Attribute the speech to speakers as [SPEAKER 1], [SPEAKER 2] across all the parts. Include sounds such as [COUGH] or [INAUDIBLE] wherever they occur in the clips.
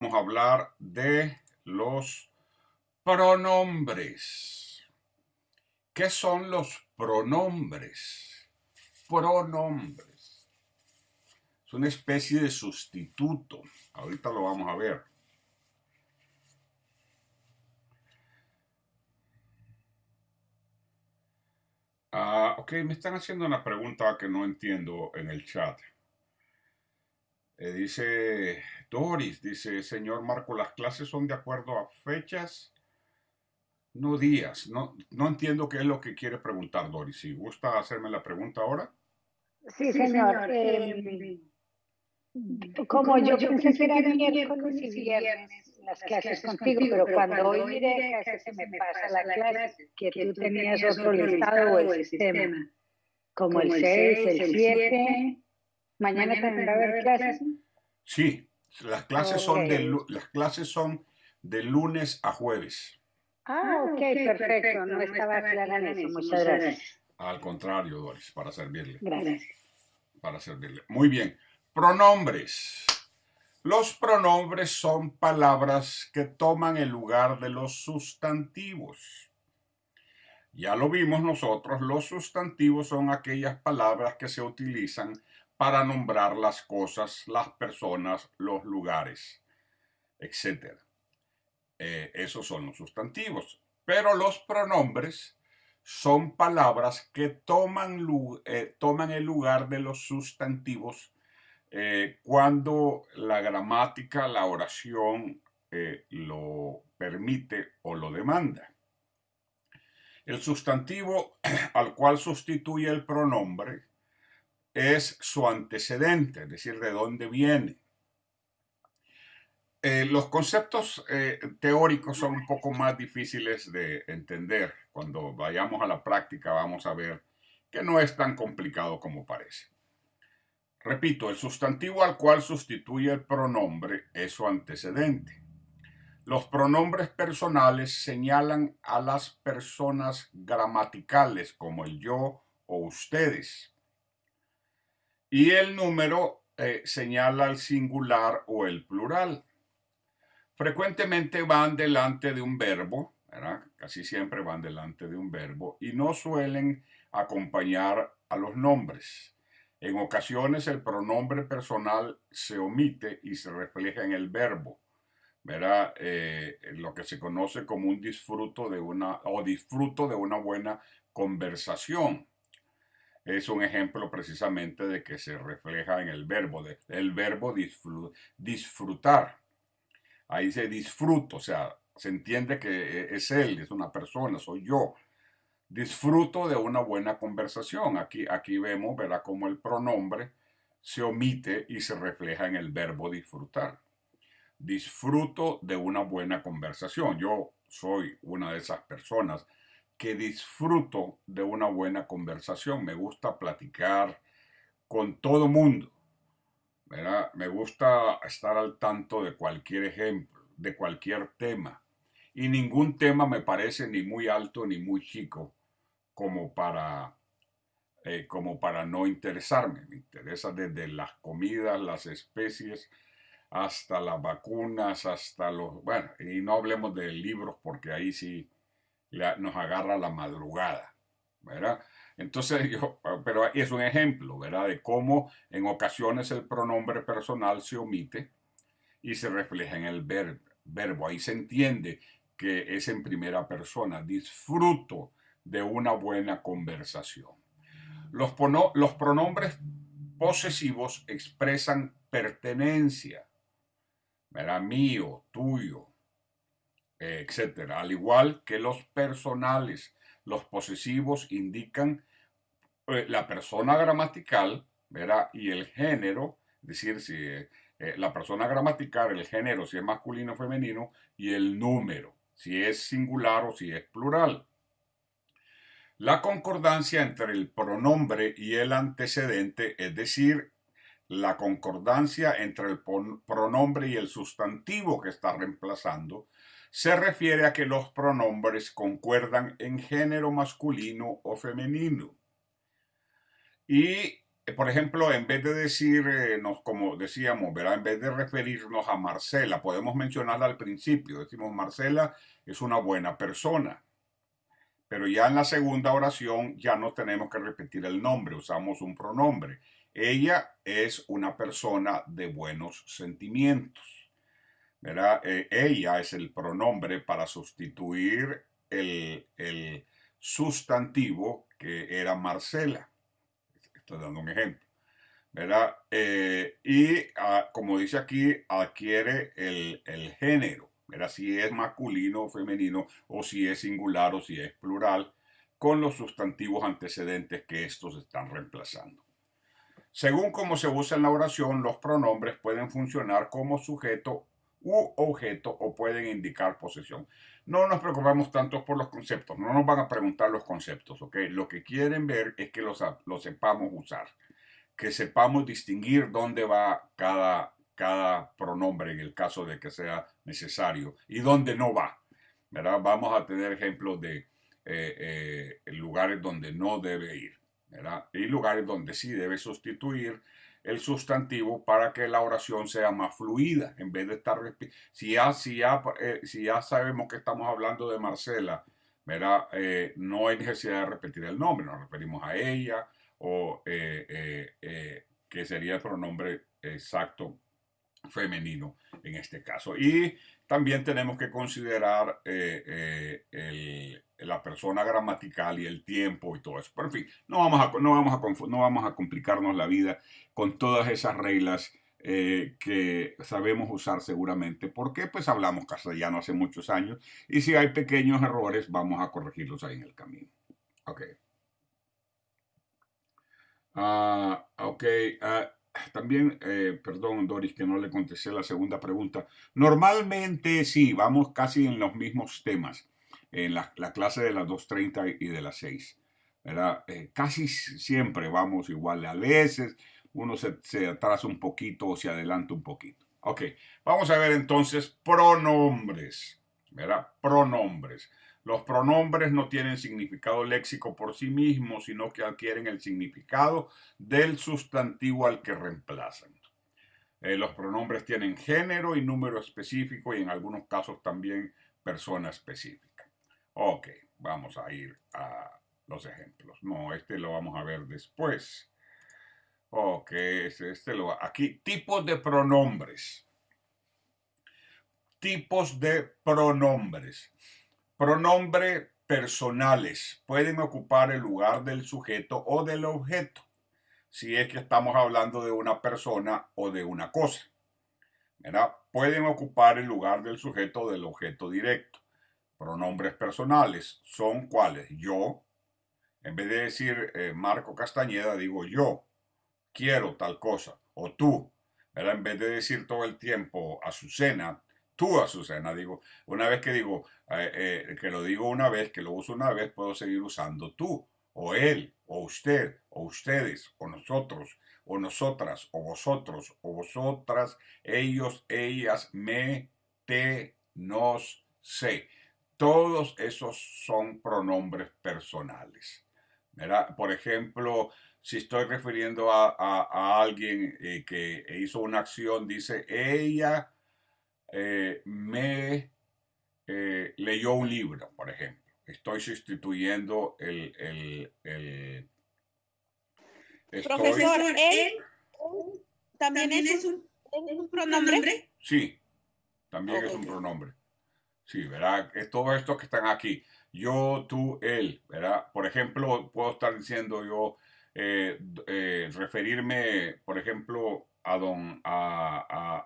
[SPEAKER 1] vamos a hablar de los pronombres. ¿Qué son los pronombres? Pronombres. Es una especie de sustituto. Ahorita lo vamos a ver. Ah, ok, me están haciendo una pregunta que no entiendo en el chat. Eh, dice Doris dice, señor Marco, las clases son de acuerdo a fechas, no días. No, no entiendo qué es lo que quiere preguntar Doris. Si gusta hacerme la pregunta ahora. Sí, señor. Eh, em, como yo, yo pensé que eran miércoles y viernes las clases contigo, pero cuando hoy miré que se me pasa la clase, que tú tenías otro listado el sistema, como el 6, el 7. ¿Mañana tendrá haber clases? Sí, las ah, clases, son de, las clases son de lunes a jueves. Ah, ah ok, perfecto. No, estaba clara Muchas gracias. Al contrario, Doris, para servirle. Gracias. Para servirle. Muy bien. Pronombres. Los pronombres son palabras que toman el lugar de los sustantivos. Ya lo vimos nosotros, los sustantivos son aquellas palabras que se utilizan para nombrar las cosas, las personas, los lugares, etc. Eh, esos son los sustantivos. Pero los pronombres son palabras que toman, eh, toman el lugar de los sustantivos eh, cuando la gramática, la oración lo permite o lo demanda. El sustantivo al cual sustituye el pronombre es su antecedente, es decir, de dónde viene. Eh, los conceptos eh, teóricos son un poco más difíciles de entender. Cuando vayamos a la práctica vamos a ver que no es tan complicado como parece. Repito, el sustantivo al cual sustituye el pronombre es su antecedente. Los pronombres personales señalan a las personas gramaticales como el yo o ustedes y el número eh, señala el singular o el plural. Frecuentemente van delante de un verbo, casi siempre van delante de un verbo y no suelen acompañar a los nombres. En ocasiones el pronombre personal se omite y se refleja en el verbo. Verá, eh, lo que se conoce como un disfruto de una o disfruto de una buena conversación es un ejemplo precisamente de que se refleja en el verbo, el verbo disfrutar. Ahí se disfruto, o sea, se entiende que e, es él, es una persona, soy yo. Disfruto de una buena conversación. Aquí, aquí vemos, verá, cómo el pronombre se omite y se refleja en el verbo disfrutar. Disfruto de una buena conversación. Yo soy una de esas personas que disfruto de una buena conversación. Me gusta platicar con todo mundo. Me gusta estar al tanto de cualquier ejemplo, de cualquier tema. Y ningún tema me parece ni muy alto ni muy chico como para, eh, como para no interesarme. Me interesa desde las comidas, las especies, hasta las vacunas, hasta los... Bueno, y no hablemos de libros porque ahí sí nos agarra la madrugada, ¿verdad? Entonces, [LAUGHS] yo, pero es un ejemplo, ¿verdad? De cómo en ocasiones el pronombre personal se omite y se refleja en el verbo. verbo. Ahí se entiende que es en primera persona. Disfruto de una buena conversación. Los, los pronombres posesivos expresan pertenencia. ¿verdad? Mío, tuyo, etc. Al igual que los personales, los posesivos indican eh, la persona gramatical y el género, es decir, si eh, eh, la persona gramatical, el género, si es masculino o femenino, y el número, si es singular o si es plural. La concordancia entre el pronombre y el antecedente, es decir, la concordancia entre el pronombre y el sustantivo que está reemplazando, se refiere a que los pronombres concuerdan en género masculino o femenino. Y, eh, por ejemplo, en vez de decirnos, eh, como decíamos, ¿verdad? en vez de referirnos a Marcela, podemos mencionarla al principio. Decimos, Marcela es una buena persona. Pero ya en la segunda oración ya no tenemos que repetir el nombre, usamos un pronombre. Ella es una persona de buenos sentimientos. E, ella es el pronombre para sustituir el, sustantivo que era Marcela. Estoy dando un ejemplo. Eh, y ah, como dice aquí, adquiere el, género, si es masculino o femenino, o si es singular o si es plural, con los sustantivos antecedentes que estos están reemplazando. Según cómo se usa en la oración, los pronombres pueden funcionar como sujeto u objeto o pueden indicar posesión. No nos preocupamos tanto por los conceptos, no nos van a preguntar los conceptos, ¿ok? Lo que quieren ver es que los, sepamos usar, que sepamos distinguir dónde va cada, cada pronombre en el caso de que sea necesario y dónde no va, ¿verdad? Vamos a tener ejemplos de eh, eh, lugares donde no debe ir, ¿verdad? Y lugares donde sí debe sustituir el sustantivo para que la oración sea más fluida, en vez de estar... Si ya, si eh, sabemos que estamos hablando de Marcela, eh, no hay necesidad de repetir el nombre, nos referimos a ella, o eh, que sería el pronombre exacto femenino en este caso. Y también tenemos que considerar eh, eh, la persona gramatical y el tiempo y todo eso. Pero en fin, no vamos a, no vamos a, no vamos a complicarnos la vida con todas esas reglas eh, que sabemos usar seguramente, porque pues hablamos castellano hace muchos años y si hay pequeños errores vamos a corregirlos ahí en el camino. Ok. Ah, ok. Ah, Ah, también, eh, perdón Doris, que no le contesté la segunda pregunta. Normalmente sí, vamos casi en los mismos temas, en la, clase de las 2.30 y de las 6. ¿verdad? Eh, casi siempre vamos igual. A veces uno se, atrasa un poquito o se adelanta un poquito. Ok, vamos a ver entonces pronombres, ¿verdad? Pronombres. Los pronombres no tienen significado léxico por sí mismos, sino que adquieren el significado del sustantivo al que reemplazan. Eh, los pronombres tienen género y número específico y en algunos casos también persona específica. Ok, vamos a ir a los ejemplos. No, este lo vamos a ver después. Ok, este lo aquí tipos de pronombres. Tipos de pronombres. Pronombres personales pueden ocupar el lugar del sujeto o del objeto, si es que estamos hablando de una persona o de una cosa. Pueden ocupar el lugar del sujeto o del objeto directo. Pronombres personales son cuáles? Yo. En vez de decir eh, Marco Castañeda, digo yo. Quiero tal cosa. O tú. En vez de decir todo el tiempo Azucena, tú, Azucena, digo, una vez que digo, eh, eh, que lo digo una vez, que lo uso una vez, puedo seguir usando tú, o él, o usted, o ustedes, o nosotros, o nosotras, o vosotros, o vosotras, ellos, ellas, me, te, nos, se. Todos esos son pronombres personales. Por ejemplo, si estoy refiriendo a, alguien eh, que hizo una acción, dice ella, eh, me eh, leyó un libro, por ejemplo. Estoy sustituyendo el... el Profesor, él también, es, un, pronombre. Sí, también es un pronombre. Sí, ¿verdad? Es todo esto que están aquí. Yo, tú, él, ¿verdad? Por ejemplo, puedo estar diciendo yo, eh, eh, referirme, por ejemplo, a,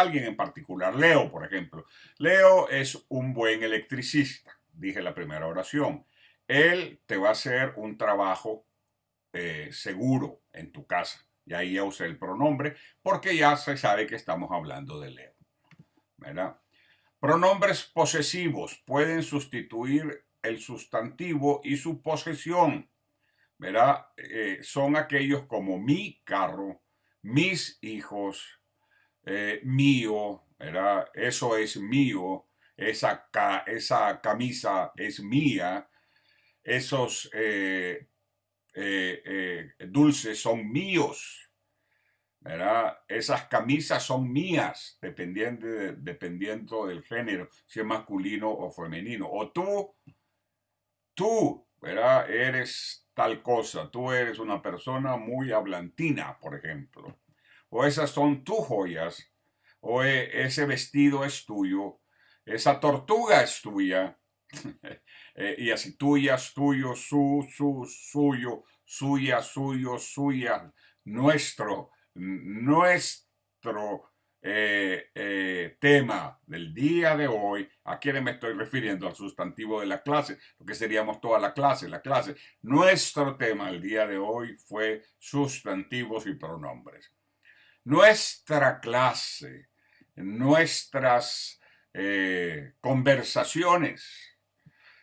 [SPEAKER 1] alguien en particular, Leo, por ejemplo. Leo es un buen electricista, dije la primera oración. Él te va a hacer un trabajo eh, seguro en tu casa. Y ahí ya usé el pronombre porque ya se sabe que estamos hablando de Leo. ¿Verdad? Pronombres posesivos pueden sustituir el sustantivo y su posesión ¿verdad? Eh, son aquellos como mi carro, mis hijos, eh, mío, ¿verdad? Eso es mío, esa, esa camisa es mía, esos eh, dulces son míos, ¿verdad? Esas camisas son mías, dependiendo, dependiendo del género, si es masculino o femenino. O tú, tú, ¿verdad? Eres tal cosa, tú eres una persona muy hablantina, por ejemplo, o esas son tus joyas, o e, ese vestido es tuyo, esa tortuga es tuya, [LAUGHS] e, y así tuyas, tuyo, su, su, suyo, suya, suyo, suya, nuestro, nuestro, eh, eh, tema del día de hoy, ¿a quién me estoy refiriendo? Al sustantivo de la clase, lo que seríamos toda la clase, la clase. Nuestro tema el día de hoy fue sustantivos y pronombres. Nuestra clase, nuestras eh, conversaciones,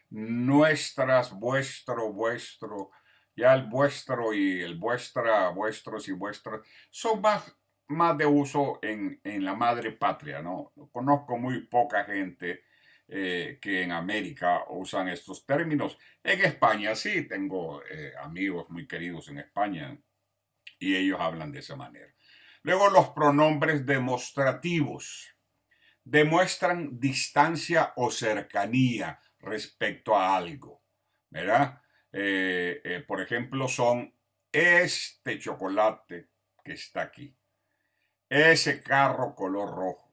[SPEAKER 1] nuestras, vuestro, vuestro, ya el vuestro y el vuestra, vuestros y vuestros, son más más de uso en, en la madre patria, ¿no? Conozco muy poca gente eh, que en América usan estos términos. En España sí, tengo eh, amigos muy queridos en España y ellos hablan de esa manera. Luego los pronombres demostrativos demuestran distancia o cercanía respecto a algo, ¿verdad? Eh, por ejemplo, son este chocolate que está aquí ese carro color rojo,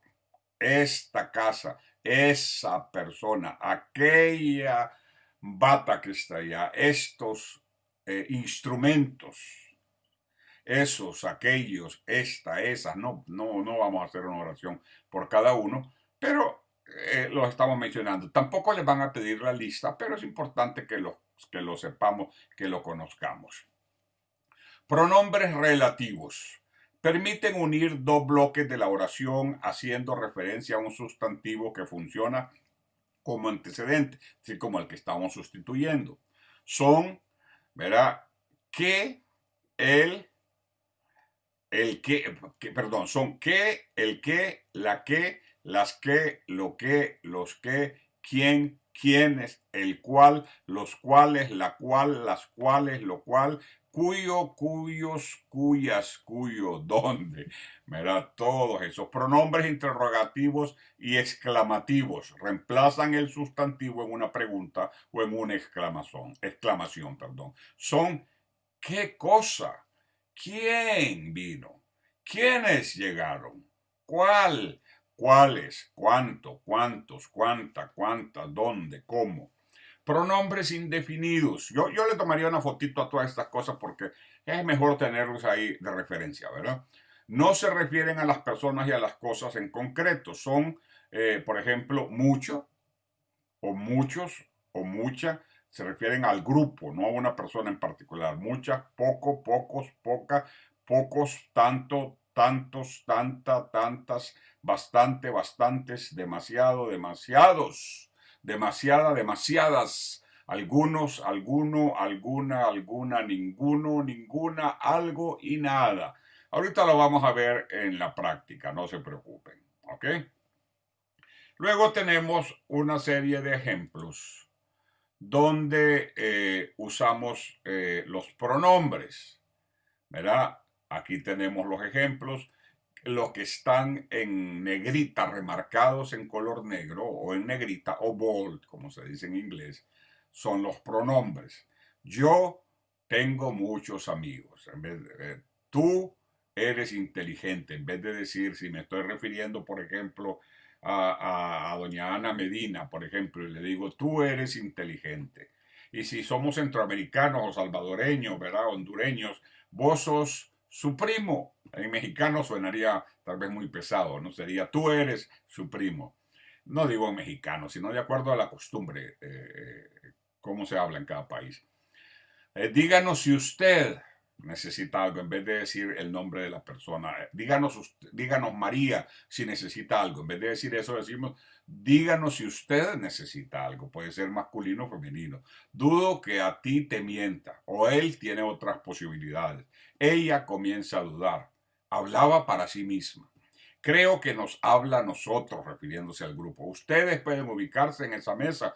[SPEAKER 1] esta casa, esa persona, aquella bata que está allá, estos eh, instrumentos, esos, aquellos, esta, esas, no, no, no vamos a hacer una oración por cada uno, pero eh, los estamos mencionando. Tampoco les van a pedir la lista, pero es importante que que lo sepamos, que lo conozcamos. Pronombres relativos permiten unir dos bloques de la oración haciendo referencia a un sustantivo que funciona como antecedente, así como el que estamos sustituyendo. Son, verá, que el, el que, perdón, son que, el que, la que, las que, lo que, los que, quién, quienes, el cual, los cuales, la cual, las cuales, lo cual, cuyo, cuyos, cuyas, cuyo, [LAUGHS] dónde, Mira, Todos esos pronombres interrogativos y exclamativos reemplazan el sustantivo en una pregunta o en una exclamación, exclamación, perdón. Son qué cosa, quién vino, quiénes llegaron, cuál, cuáles, cuánto, cuántos, cuánta, cuánta, dónde, cómo pronombres indefinidos. Yo, yo le tomaría una fotito a todas estas cosas porque es mejor tenerlos ahí de referencia, ¿verdad? No se refieren a las personas y a las cosas en concreto. Son, eh, por ejemplo, mucho o muchos o mucha. Se refieren al grupo, no a una persona en particular. Muchas, poco, pocos, poca, pocos, tanto, tantos, tanta, tantas, bastante, bastantes, demasiado, demasiados demasiada, demasiadas, algunos, alguno, alguna, alguna, ninguno, ninguna, algo y nada. Ahorita lo vamos a ver en la práctica, no se preocupen, ¿ok? Luego tenemos una serie de ejemplos donde eh, usamos eh, los pronombres, ¿verdad? Aquí tenemos los ejemplos los que están en negrita, remarcados en color negro o en negrita o bold, como se dice en inglés, son los pronombres. Yo tengo muchos amigos. Eh, tú eres inteligente. En vez de decir, si me estoy refiriendo, por ejemplo, a, doña Ana Medina, por ejemplo, y le digo, tú eres inteligente. Y si somos centroamericanos o salvadoreños, ¿verdad? Hondureños, vos sos su primo. En mexicano suenaría tal vez muy pesado, ¿no? Sería tú eres su primo. No digo mexicano, sino de acuerdo a la costumbre, eh, eh, cómo se habla en cada país. Eh, díganos si usted necesita algo, en vez de decir el nombre de la persona. Díganos, díganos María si necesita algo. En vez de decir eso, decimos, díganos si usted necesita algo. Puede ser masculino o femenino. Dudo que a ti te mienta o él tiene otras posibilidades. Ella comienza a dudar. Hablaba para sí misma. Creo que nos habla a nosotros, refiriéndose al grupo. Ustedes pueden ubicarse en esa mesa.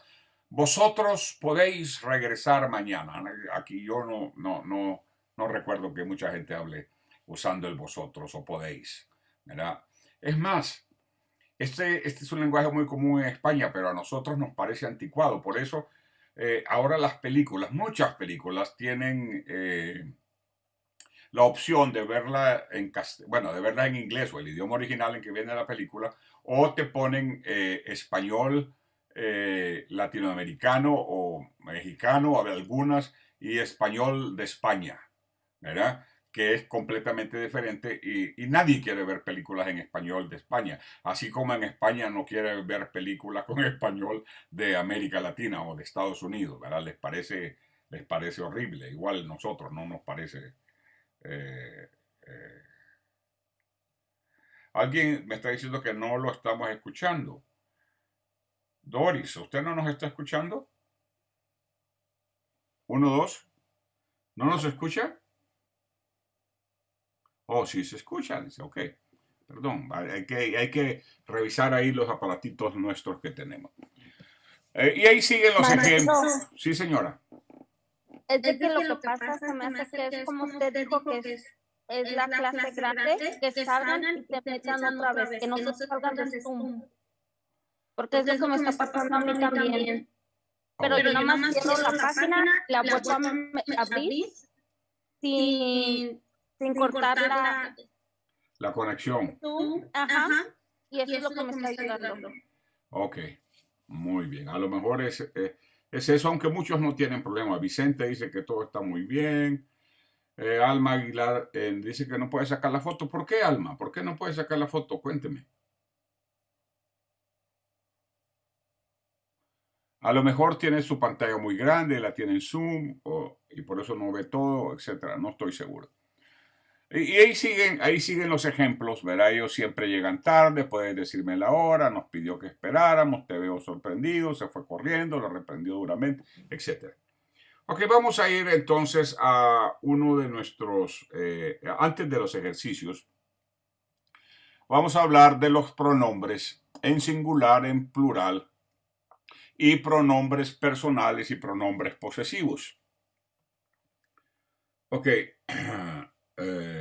[SPEAKER 1] Vosotros podéis regresar mañana. Aquí yo no, no, no, no recuerdo que mucha gente hable usando el vosotros o podéis. ¿verdad? Es más, este, este es un lenguaje muy común en España, pero a nosotros nos parece anticuado. Por eso eh, ahora las películas, muchas películas, tienen eh, la opción de verla en, bueno, de verla en inglés o el idioma original en que viene la película, o te ponen eh, español eh, latinoamericano o mexicano, o algunas, y español de España, ¿verdad? que es completamente diferente y, nadie quiere ver películas en español de España, así como en España no quiere ver películas con [LAUGHS] español de América Latina o de Estados Unidos, ¿verdad? Les parece, les parece horrible, igual nosotros no nos parece eh, eh, alguien me está diciendo que no lo estamos escuchando. Doris, ¿usted no nos está escuchando? Uno, dos. ¿No nos escucha? Oh, sí se escucha. Dice, ok. Perdón, hay que, hay que revisar ahí los aparatitos nuestros que tenemos. Eh, y ahí siguen los ejemplos. Sí, señora. Es de, que, lo que pasa se me hace que es como usted dijo que es, es la, clase, grande, que salgan y se echan otra vez, que no se salgan de Zoom. Porque es lo que me está pasando a mí también. Pero yo nada más quiero la página, la vuelvo a abrir sin, cortar la... La conexión. ajá. Y eso, es lo que me está ayudando. Ok, muy bien. A lo mejor es... Eh, es eso, aunque muchos no tienen problemas. Vicente dice que todo está muy bien. Eh, Alma Aguilar eh, dice que no puede sacar la foto. ¿Por qué, Alma? ¿Por qué no puede sacar la foto? Cuénteme. A lo mejor tiene su pantalla muy grande, la tiene en Zoom y por eso no ve todo, etc. No estoy seguro. Y ahí siguen, ahí siguen los ejemplos, Verá, Ellos siempre llegan tarde, pueden decirme la hora, nos pidió que esperáramos, te veo sorprendido, se fue corriendo, lo reprendió duramente, etc. Ok, vamos a ir entonces a uno de nuestros, eh, antes de los ejercicios, vamos a hablar de los pronombres en singular, en plural, y pronombres personales y pronombres posesivos. Ok. [CLEARS THROAT] Eh,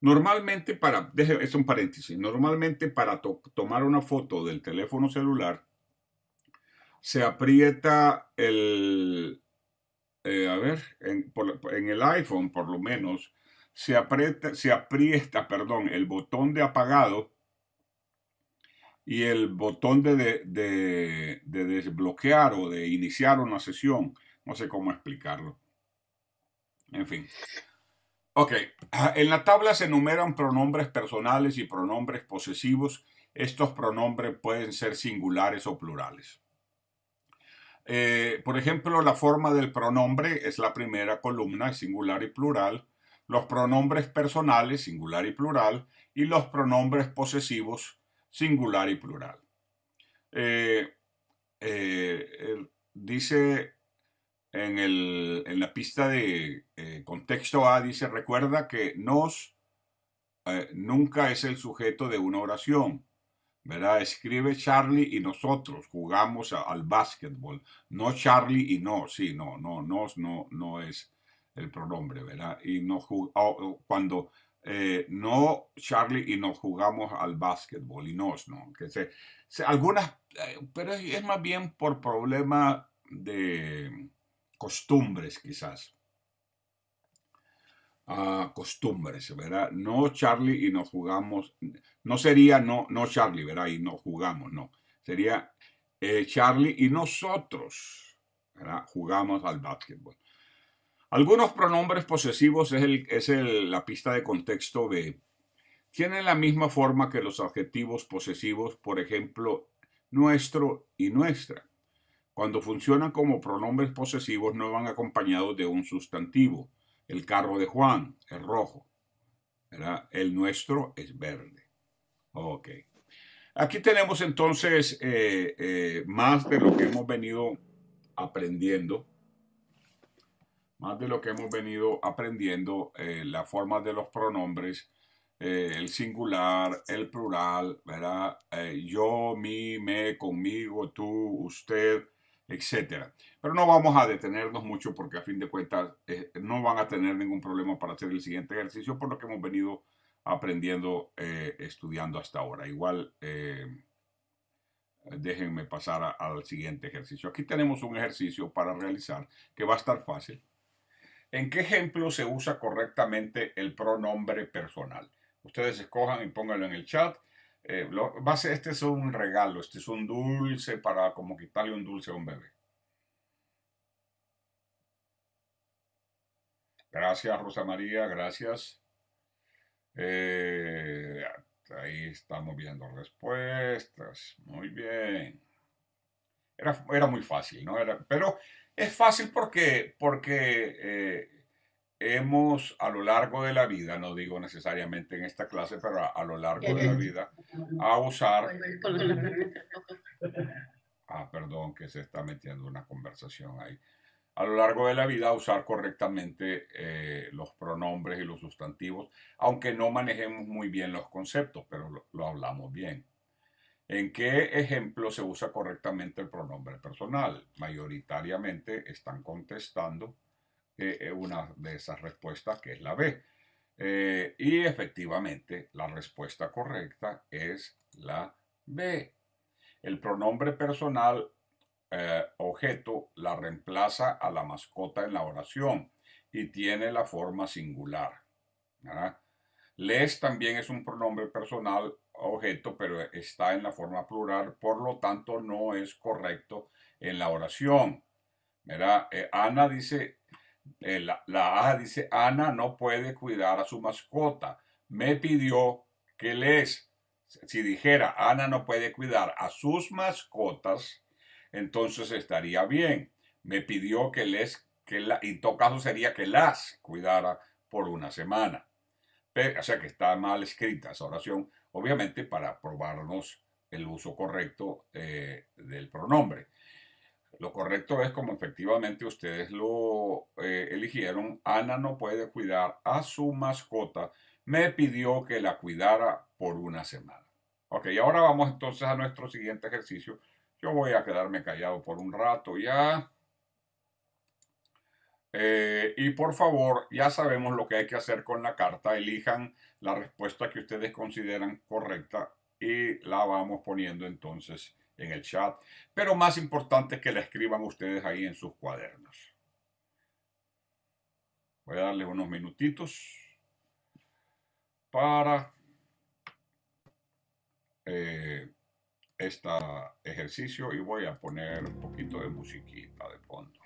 [SPEAKER 1] Normalmente para, es un paréntesis, normalmente para tomar una foto del teléfono celular se aprieta el, eh, a ver, en, el iPhone por lo menos, se aprieta, se aprieta, perdón, el botón de apagado y el botón de, de desbloquear o de iniciar una sesión. No sé cómo explicarlo. En fin. Ok, ah, en la tabla se enumeran pronombres personales y pronombres posesivos. Estos pronombres pueden ser singulares o plurales. Eh, por ejemplo, la forma del pronombre es la primera columna, singular y plural, los pronombres personales, singular y plural, y los pronombres posesivos, singular y plural. Eh, eh, dice en, el, en la pista de eh, contexto A dice, recuerda que nos eh, nunca es el sujeto de una oración. ¿Verdad? Escribe Charlie y nosotros jugamos al básquetbol. No Charlie y no, sí, no, no, nos no, no es el pronombre, ¿verdad? Y no cuando eh, no Charlie y nos jugamos al básquetbol y nos, no. Que sé se algunas, pero es más bien por problema de, costumbres quizás. Ah, costumbres, ¿verdad? No Charlie y no jugamos, no sería no, no Charlie, ¿verdad? Y no jugamos, no. Sería eh, Charlie y nosotros, Jugamos al básquetbol. Algunos pronombres posesivos es, el, es la pista de contexto B. Tienen la misma forma que los adjetivos posesivos, por ejemplo, nuestro y nuestra. Cuando funcionan como pronombres posesivos no van acompañados de un sustantivo. El carro de Juan es rojo. El nuestro es verde. Ok. Aquí tenemos entonces eh, eh, más de lo que hemos venido aprendiendo. Más de lo que hemos venido aprendiendo, eh, la forma de los pronombres, el singular, el plural, ¿verdad? yo, mi, me, conmigo, tú, usted, etcétera. Pero no vamos a detenernos mucho porque a fin de cuentas eh, no van a tener ningún problema para hacer el siguiente ejercicio por lo que hemos venido aprendiendo, eh, estudiando hasta ahora. Igual eh, déjenme pasar al siguiente ejercicio. Aquí tenemos un ejercicio para realizar que va a estar fácil. ¿En qué ejemplo se usa correctamente el pronombre personal? Ustedes escojan y pónganlo en el chat. Eh, este es un regalo, este es un dulce para como quitarle un dulce a un bebé. Gracias, Rosa María, gracias. Eh, ahí estamos viendo respuestas. Muy bien. Era, era muy fácil, ¿no? Era, pero es fácil porque, porque eh, hemos a lo largo de la vida, no digo necesariamente en esta clase, pero a, lo largo de la vida, a usar... Ah, perdón, que se está metiendo una conversación ahí. A lo largo de la vida, a usar correctamente eh, los pronombres y los sustantivos, aunque no manejemos muy bien los conceptos, pero lo hablamos bien. ¿En qué ejemplo se usa correctamente el pronombre personal? Mayoritariamente están contestando eh, eh, una de esas respuestas, que es la B. Eh, y efectivamente, la respuesta correcta es la B. El pronombre personal objeto la reemplaza a la mascota en la oración y tiene la forma singular. Les también es un pronombre personal objeto, pero está en la forma plural, por lo tanto no es correcto en la oración. Ana dice, eh, la, la dice, Ana no puede cuidar a su mascota. Me pidió que les, si dijera, Ana no puede cuidar a sus mascotas, entonces estaría bien. Me pidió que les, que la, en todo caso sería que las cuidara por una semana. Pero, o sea que está mal escrita esa oración, obviamente para probarnos el uso correcto eh, del pronombre. Lo correcto es, como efectivamente ustedes lo eh, eligieron, Ana no puede cuidar a su mascota. Me pidió que la cuidara por una semana. Ok, ahora vamos entonces a nuestro siguiente ejercicio. Yo voy a quedarme callado por un rato ya. Eh, y por favor, ya sabemos lo que hay que hacer con la carta. Elijan la respuesta que ustedes consideran correcta y la vamos poniendo entonces en el chat, pero más importante que la escriban ustedes ahí en sus cuadernos. Voy a darles unos minutitos para este ejercicio y voy a poner un poquito de musiquita de fondo.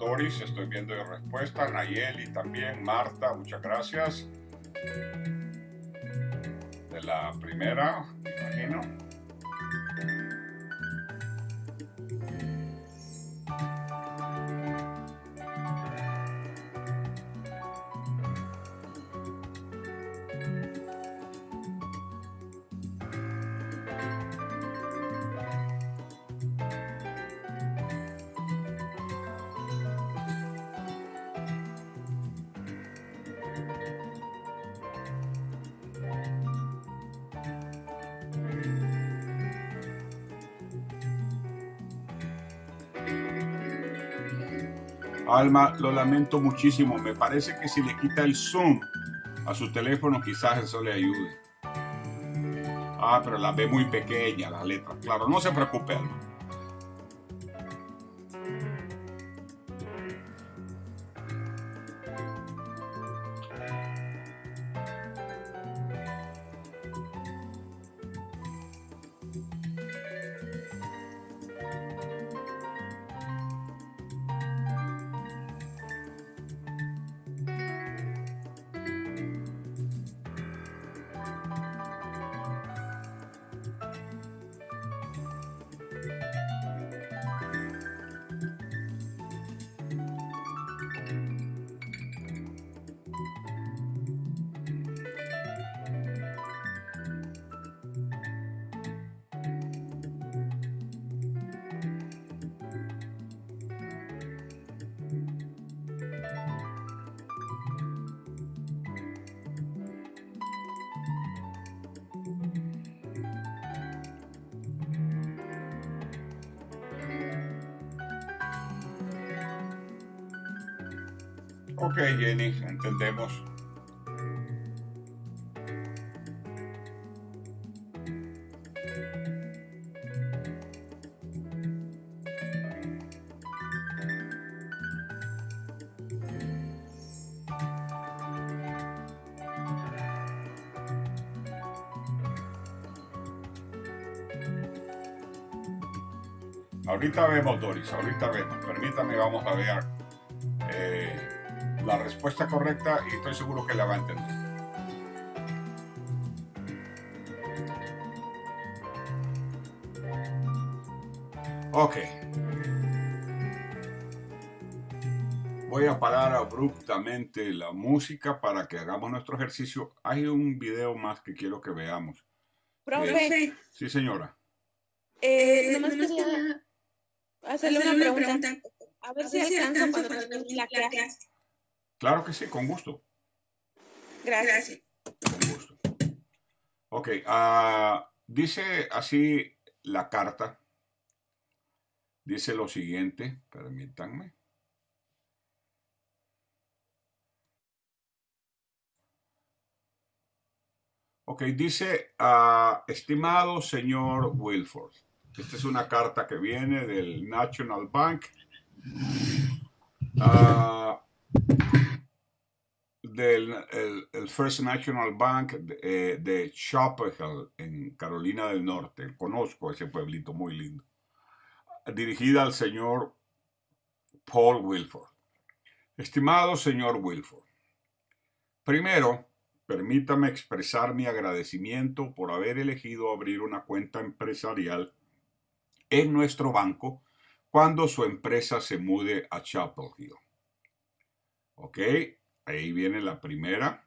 [SPEAKER 1] Doris, estoy viendo de respuesta. Nayeli también. Marta, muchas gracias. De la primera, imagino. Alma, lo lamento muchísimo. Me parece que si le quita el zoom a su teléfono, quizás eso le ayude. Ah, pero la ve muy pequeña las letras. Claro, no se preocupe, Ok, Jenny, entendemos. Ahorita vemos, Doris, ahorita vemos. Permítame, vamos a ver la respuesta correcta y estoy seguro que la va a entender. Ok. Voy a parar abruptamente la música para que hagamos nuestro ejercicio. Hay un video más que quiero que veamos. Profe. sí, señora. Eh, eh, nomás hacerle una pregunta. A ver, si, la clase. Claro que sí, con gusto. Gracias. Con gusto. Ok, ah, dice así la carta. Dice lo siguiente, permítanme. Ok, dice, ah, estimado señor Wilford, esta es una carta que viene del National Bank. ah del el, First National Bank de, eh, Chapel Hill en Carolina del Norte. Conozco ese pueblito muy lindo. Dirigida al señor Paul Wilford. Estimado señor Wilford, primero, permítame expresar mi agradecimiento por haber elegido abrir una cuenta empresarial en nuestro banco cuando su empresa se mude a Chapel Hill. ¿Ok? Ahí viene la primera.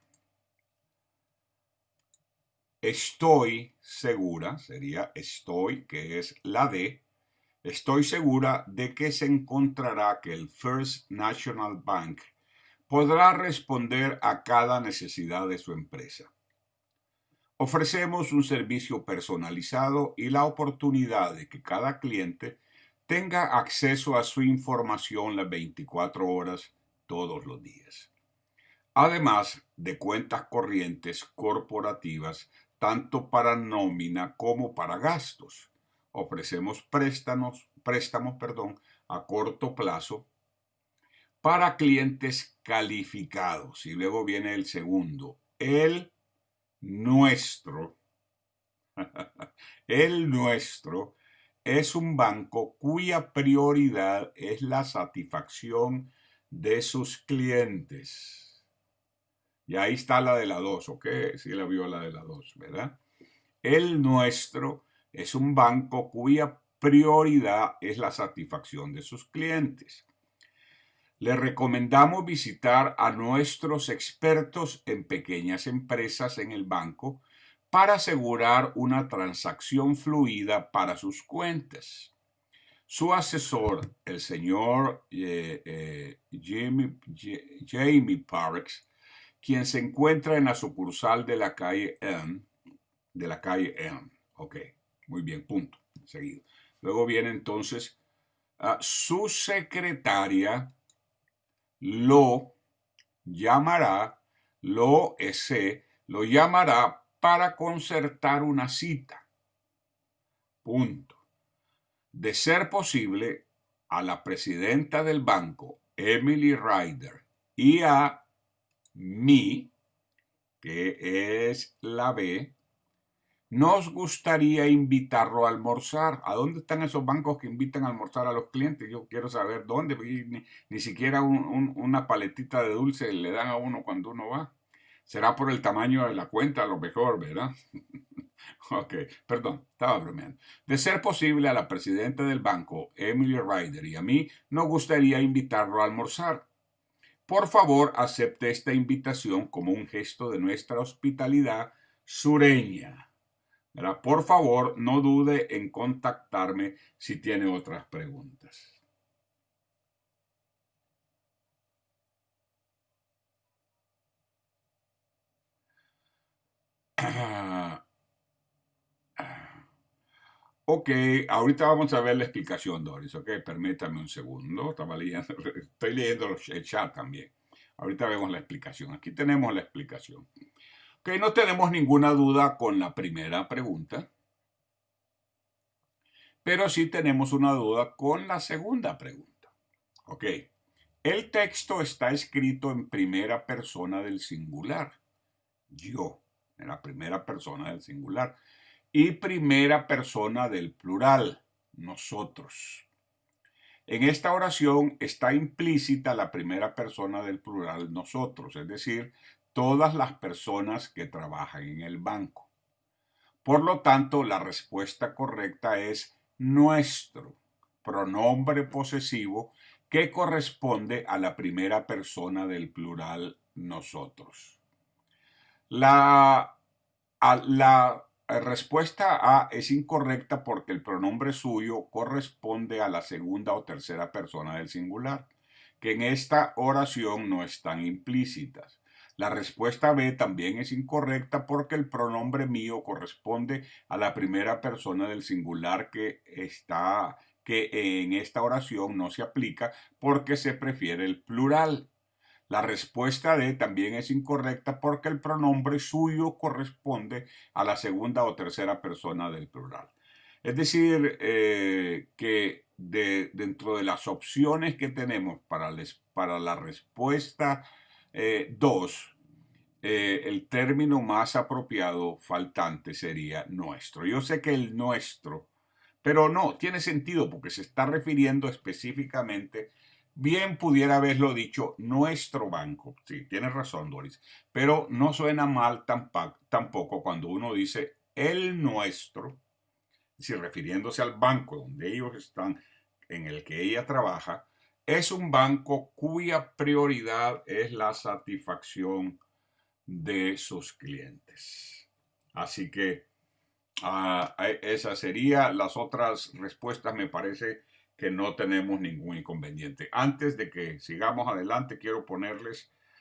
[SPEAKER 1] Estoy segura, sería estoy, que es la D. Estoy segura de que se encontrará que el First National Bank podrá responder a cada necesidad de su empresa. Ofrecemos un servicio personalizado y la oportunidad de que cada cliente tenga acceso a su información las 24 horas todos los días además de cuentas corrientes corporativas tanto para nómina como para gastos. Ofrecemos préstamos, a corto plazo para clientes calificados. Y luego viene el segundo, el nuestro. [LAUGHS] el nuestro es un banco cuya prioridad es la satisfacción de sus clientes. Y ahí está la de la 2, ¿ok? Sí la vio la de la 2, ¿verdad? El nuestro es un banco cuya prioridad es la satisfacción de sus clientes. Le recomendamos visitar a nuestros expertos en pequeñas empresas en el banco para asegurar una transacción fluida para sus cuentas. Su asesor, el señor eh, eh, Jamie, Jamie Parks, quien se encuentra en la sucursal de la calle M, de la calle M. Ok, muy bien, punto, seguido. Luego viene entonces ah, su secretaria lo llamará, lo ese, lo llamará para concertar una cita. Punto. De ser posible, a la presidenta del banco, Emily Ryder, y a mi, que es la B, nos gustaría invitarlo a almorzar. ¿A dónde están esos bancos que invitan a almorzar a los clientes? Yo quiero saber dónde, ni, siquiera una paletita de dulce le dan a uno cuando uno va. Será por el tamaño de la cuenta a lo mejor, ¿verdad? [LAUGHS] ok, perdón, estaba bromeando. De ser posible, a la presidenta del banco, Emily Ryder, y a mí, nos gustaría invitarlo a almorzar. Por favor, acepte esta invitación como un gesto de nuestra hospitalidad sureña. Por favor, no dude en contactarme si tiene otras preguntas. [CLEARS THROAT] Ah, Ok, ahorita vamos a ver la explicación, Doris, ok, permítame un segundo, [LAUGHS] estoy leyendo el chat también. Ahorita vemos la explicación, aquí tenemos la explicación. Ok, no tenemos ninguna duda con la primera pregunta, pero sí tenemos una duda con la segunda pregunta. Ok, el texto está escrito en primera persona del singular, yo, en la primera persona del singular y primera persona del plural, nosotros. En esta oración está implícita la primera persona del plural nosotros, es decir, todas las personas que trabajan en el banco. Por lo tanto, la respuesta correcta es nuestro, pronombre posesivo que corresponde a la primera persona del plural nosotros. La, la eh, respuesta A es incorrecta porque el pronombre suyo corresponde a la segunda o tercera persona del singular, que en esta oración no están implícitas. La respuesta B también es incorrecta porque el pronombre mío corresponde a la primera persona del singular que está que en esta oración no se aplica porque se prefiere el plural. La respuesta D también es incorrecta porque el pronombre suyo corresponde a la segunda o tercera persona del plural. Es decir, eh, que dentro de las opciones que tenemos para, la respuesta 2, eh, eh, el término más apropiado faltante sería nuestro. Yo sé que el nuestro, pero no, tiene sentido porque se está refiriendo específicamente Bien pudiera haberlo dicho nuestro banco. Sí, tienes razón, Doris. Pero no suena mal tampoco cuando uno dice el nuestro, si refiriéndose al banco donde ellos están, en el que ella trabaja, es un banco cuya prioridad es la satisfacción de sus clientes. Así que ah, esas esa sería las otras respuestas, me parece que no tenemos ningún inconveniente. Antes de que sigamos adelante, quiero ponerles